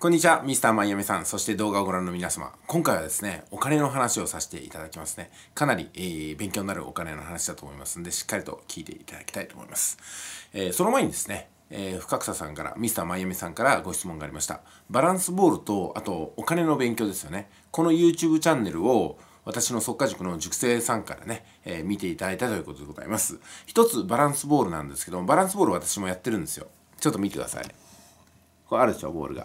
こんにちは、ミスターマイアミさん、そして動画をご覧の皆様。今回はですね、お金の話をさせていただきますね。かなり、えー、勉強になるお金の話だと思いますので、しっかりと聞いていただきたいと思います。えー、その前にですね、えー、深草さんから、ミスターマイアミさんからご質問がありました。バランスボールと、あと、お金の勉強ですよね。この YouTube チャンネルを、私の速化塾の塾生さんからね、えー、見ていただいたということでございます。一つ、バランスボールなんですけども、バランスボール私もやってるんですよ。ちょっと見てください。これあるでしょ、ボールが。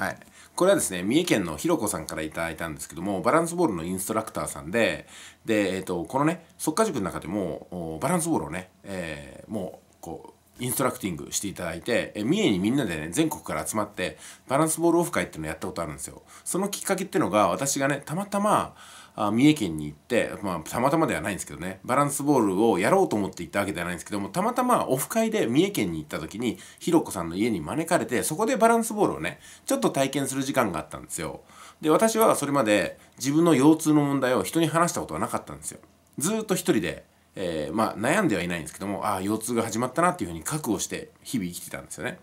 はい。これはですね、三重県のひろこさんから頂いたんですけども、バランスボールのインストラクターさんで、で、えっ、ー、と、このね、速化塾の中でも、バランスボールをね、えー、もう、こう、インストラクティングしていただいて、え三重にみんなでね、全国から集まって、バランスボールオフ会っていうのをやったことあるんですよ。そのきっかけっていうのが、私がね、たまたま、あ三重県に行って、まあ、たまたまではないんですけどねバランスボールをやろうと思って行ったわけではないんですけどもたまたまオフ会で三重県に行った時にひろこさんの家に招かれてそこでバランスボールをねちょっと体験する時間があったんですよで私はそれまで自分の腰痛の問題を人に話したことはなかったんですよずっと一人で、えー、まあ、悩んではいないんですけどもああ腰痛が始まったなっていうふうに覚悟して日々生きてたんですよね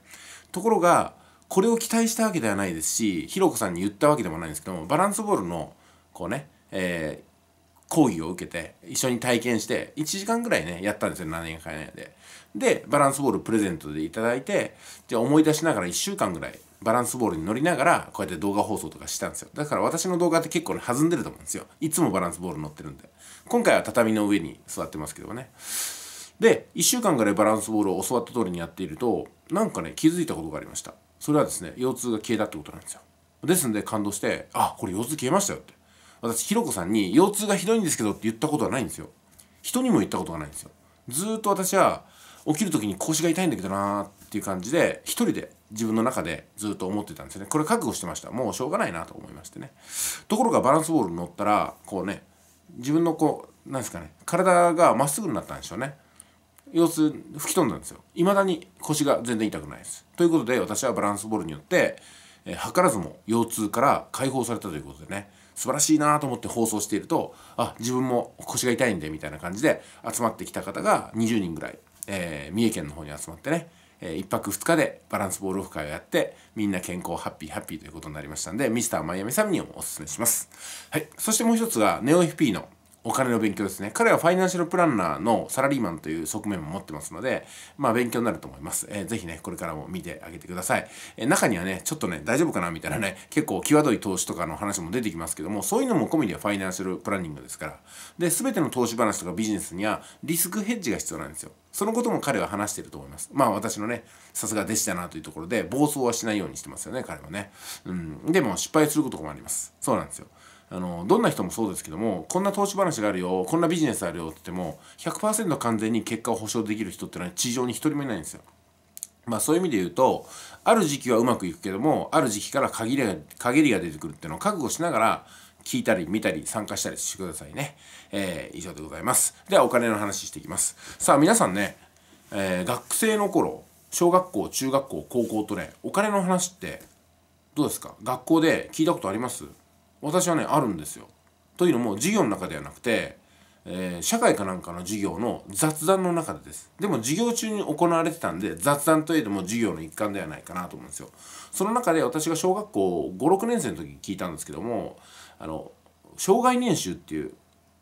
ところがこれを期待したわけではないですしひろこさんに言ったわけでもないんですけどもバランスボールのこうねえー、講義を受けて一緒に体験して1時間ぐらいねやったんですよ7年間で。でバランスボールプレゼントでいただいてじゃあ思い出しながら1週間ぐらいバランスボールに乗りながらこうやって動画放送とかしたんですよだから私の動画って結構、ね、弾んでると思うんですよいつもバランスボール乗ってるんで今回は畳の上に座ってますけどねで1週間ぐらいバランスボールを教わった通りにやっているとなんかね気づいたことがありましたそれはですね腰痛が消えたってことなんですよですんで感動してあこれ腰痛消えましたよって私ひろこさんに腰痛がひどいんですけどって言ったことはないんですよ人にも言ったことがないんですよずっと私は起きる時に腰が痛いんだけどなーっていう感じで一人で自分の中でずっと思ってたんですよねこれ覚悟してましたもうしょうがないなと思いましてねところがバランスボールに乗ったらこうね自分のこうなんですかね体がまっすぐになったんでしょうね様子吹き飛んだんですよ未だに腰が全然痛くないですということで私はバランスボールによって、え図らずも腰痛から解放されたということでね素晴らしいなと思って放送しているとあ自分も腰が痛いんでみたいな感じで集まってきた方が20人ぐらい、えー、三重県の方に集まってね、えー、1泊2日でバランスボールオフ会をやってみんな健康ハッピーハッピーということになりましたんでミスターマイアミサんにをおすすめします。はい、そしてもう一つがネオ FP のお金の勉強ですね。彼はファイナンシャルプランナーのサラリーマンという側面も持ってますので、まあ勉強になると思います。えー、ぜひね、これからも見てあげてください。えー、中にはね、ちょっとね、大丈夫かなみたいなね、結構際どい投資とかの話も出てきますけども、そういうのも込みではファイナンシャルプランニングですから。で、全ての投資話とかビジネスにはリスクヘッジが必要なんですよ。そのことも彼は話してると思います。まあ私のね、さすが弟子だなというところで、暴走はしないようにしてますよね、彼はね。うん。でも失敗することもあります。そうなんですよ。あのどんな人もそうですけどもこんな投資話があるよこんなビジネスあるよって言っても100%完全に結果を保証できる人ってのは地上に一人もいないんですよ。まあそういう意味で言うとある時期はうまくいくけどもある時期から限りが限りが出てくるっていうのを覚悟しながら聞いたり見たり参加したりしてくださいね。えー、以上でございます。ではお金の話していきます。さあ皆さんね、えー、学生の頃小学校中学校高校とねお金の話ってどうですか学校で聞いたことあります私はねあるんですよ。というのも授業の中ではなくて、えー、社会かなんかの授業の雑談の中でですでも授業中に行われてたんで雑談といえども授業の一環ではないかなと思うんですよ。その中で私が小学校56年生の時に聞いたんですけどもあの障害年収っていう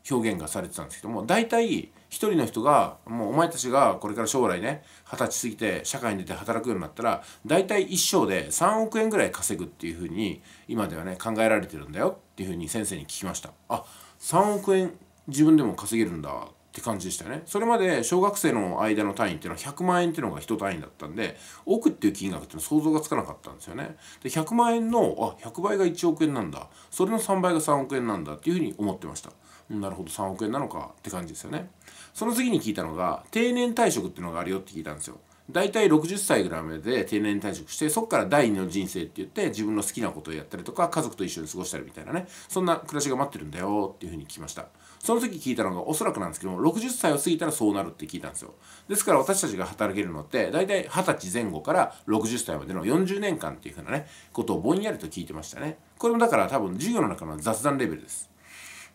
表現がされてたんですけども大体一人の人がもうお前たちがこれから将来ね二十歳過ぎて社会に出て働くようになったら大体一生で3億円ぐらい稼ぐっていうふうに今ではね考えられてるんだよっていうふうに先生に聞きました。あ3億円自分でも稼げるんだって感じでしたねそれまで小学生の間の単位っていうのは100万円っていうのが1単位だったんで億っていう金額っていうのは想像がつかなかったんですよねで100万円のあ100倍が1億円なんだそれの3倍が3億円なんだっていうふうに思ってましたなるほど3億円なのかって感じですよねその次に聞いたのが定年退職っていうのがあるよって聞いたんですよ大体60歳ぐらいまで定年退職してそこから第二の人生って言って自分の好きなことをやったりとか家族と一緒に過ごしたりみたいなねそんな暮らしが待ってるんだよっていうふうに聞きましたその時聞いたのがおそらくなんですけども60歳を過ぎたらそうなるって聞いたんですよですから私たちが働けるのって大体20歳前後から60歳までの40年間っていうふうなねことをぼんやりと聞いてましたねこれもだから多分授業の中の雑談レベルです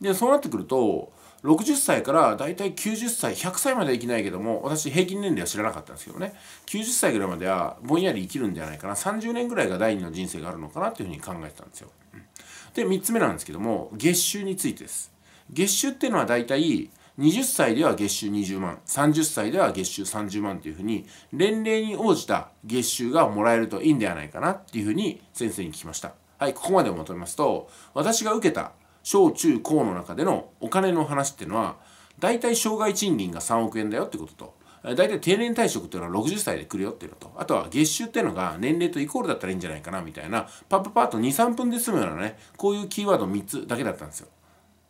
でそうなってくると60歳からだいたい90歳100歳までは生きないけども私平均年齢は知らなかったんですけどね90歳ぐらいまではぼんやり生きるんじゃないかな30年ぐらいが第二の人生があるのかなっていうふうに考えてたんですよ。で3つ目なんですけども月収についてです。月収っていうのは大体20歳では月収20万30歳では月収30万っていうふうに年齢に応じた月収がもらえるといいんではないかなっていうふうに先生に聞きましたはいここまで求まとめますと私が受けた小中高の中でのお金の話っていうのは大体障害賃金が3億円だよってことと大体定年退職っていうのは60歳で来るよっていうのとあとは月収っていうのが年齢とイコールだったらいいんじゃないかなみたいなパッパパッと23分で済むようなねこういうキーワード3つだけだったんですよ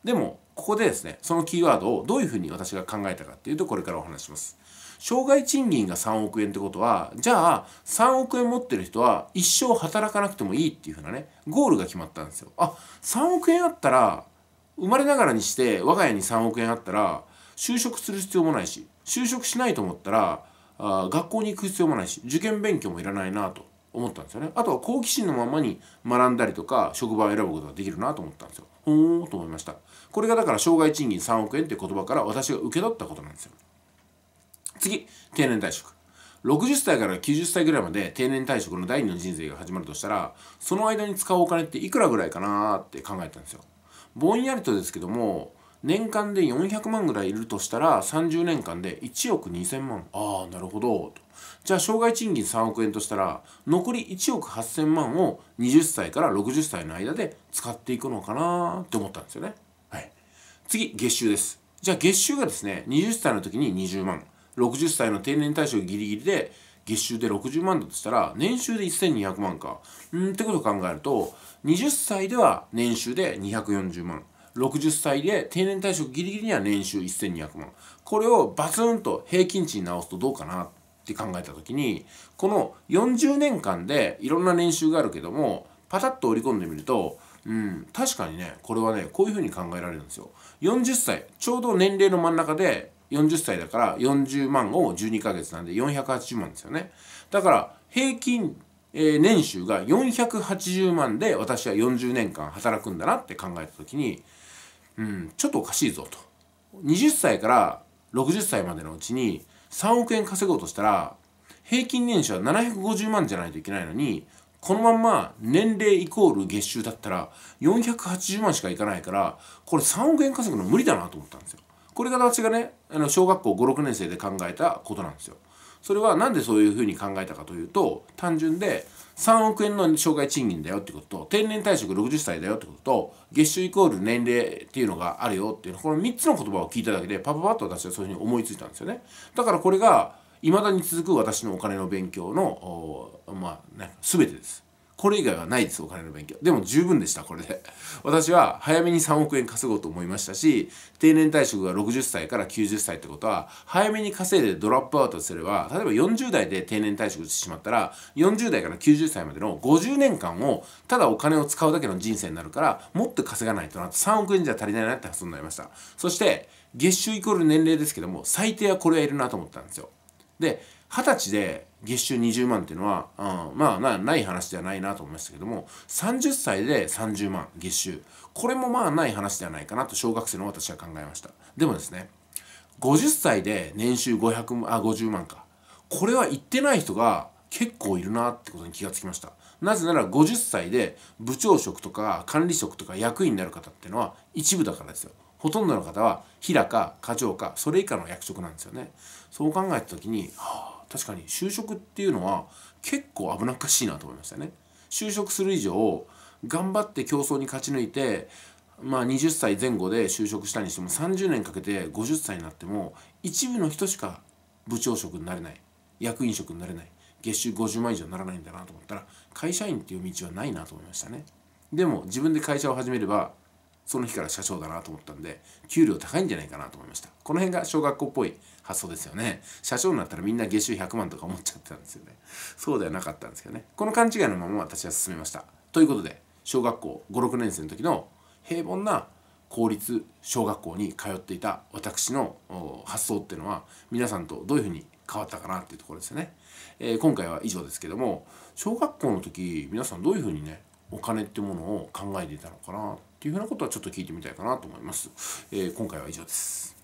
でもここでですねそのキーワードをどういうふうに私が考えたかっていうとこれからお話します。障害賃金が3億円ってことはじゃあ3億円持ってる人は一生働かなくてもいいっていうふうなねゴールが決まったんですよ。あ3億円あったら生まれながらにして我が家に3億円あったら就職する必要もないし就職しないと思ったらあ学校に行く必要もないし受験勉強もいらないなと思ったんですよねあとは好奇心のままに学んだりとか職場を選ぶことができるなと思ったんですよほーと思いましたこれがだから障害賃金3億円って言葉から私が受け取ったことなんですよ次定年退職60歳から90歳ぐらいまで定年退職の第二の人生が始まるとしたらその間に使うお金っていくらぐらいかなって考えたんですよぼんやりとですけども年間で400万ぐらいいるとしたら30年間で1億2000万ああなるほどじゃあ障害賃金3億円としたら残り1億8000万を20歳から60歳の間で使っていくのかなって思ったんですよねはい次月収ですじゃあ月収がですね20歳の時に20万60歳の定年退職ギリギリで月収で60万だとしたら年収で1200万かうんってことを考えると20歳では年収で240万60歳で定年退職ギリギリには年収1200万これをバツンと平均値に直すとどうかなって考えた時にこの40年間でいろんな年収があるけどもパタッと織り込んでみるとうん、確かにねこれはねこういうふうに考えられるんですよ40歳ちょうど年齢の真ん中で40歳だから40万を12ヶ月なんで480万ですよねだから平均、えー、年収が480万で私は40年間働くんだなって考えた時にうん、ちょっとおかしいぞと。20歳から60歳までのうちに3億円稼ごうとしたら、平均年収は750万じゃないといけないのに、このまんま年齢イコール月収だったら480万しかいかないから、これ3億円稼ぐの無理だなと思ったんですよ。これが私がね、あの小学校5、6年生で考えたことなんですよ。それは何でそういうふうに考えたかというと単純で3億円の障害賃金だよってことと定年退職60歳だよってことと月収イコール年齢っていうのがあるよっていうこの3つの言葉を聞いただけでパパパッと私はそういうふうに思いついたんですよねだからこれが未だに続く私のお金の勉強のまあ、ね、全てですこれ以外はないですお金の勉強でも十分でしたこれで私は早めに3億円稼ごうと思いましたし定年退職が60歳から90歳ってことは早めに稼いでドロップアウトすれば例えば40代で定年退職してしまったら40代から90歳までの50年間をただお金を使うだけの人生になるからもっと稼がないとなって3億円じゃ足りないなって発想になりましたそして月収イコール年齢ですけども最低はこれはいるなと思ったんですよで20歳で月収20万っていうのは、うん、まあなない話ではないなと思いましたけども30歳で30万月収これもまあない話ではないかなと小学生の私は考えましたでもですね50歳で年収500あ50万かこれは言ってない人が結構いるなってことに気がつきましたなぜなら50歳で部長職とか管理職とか役員になる方っていうのは一部だからですよほとんどの方は平か課長かそれ以下の役職なんですよねそう考えた時にはあ確かに就職っていうのは結構危なっかしいなと思いましたね。就職する以上頑張って競争に勝ち抜いてまあ、20歳前後で就職したにしても30年かけて50歳になっても一部の人しか部長職になれない役員職になれない月収50万以上にならないんだなと思ったら会社員っていう道はないなと思いましたねでも自分で会社を始めればその日から社長だなと思ったんで、給料高いんじゃないかなと思いました。この辺が小学校っぽい発想ですよね。社長になったらみんな月収100万とか思っちゃってたんですよね。そうではなかったんですけどね。この勘違いのまま私は進めました。ということで、小学校5、6年生の時の平凡な公立小学校に通っていた私の発想っていうのは皆さんとどういうふうに変わったかなっていうところですよね。えー、今回は以上ですけども小学校の時皆さんどういうふうにねお金ってものを考えていたのかなっていうふうなことはちょっと聞いてみたいかなと思います。えー、今回は以上です。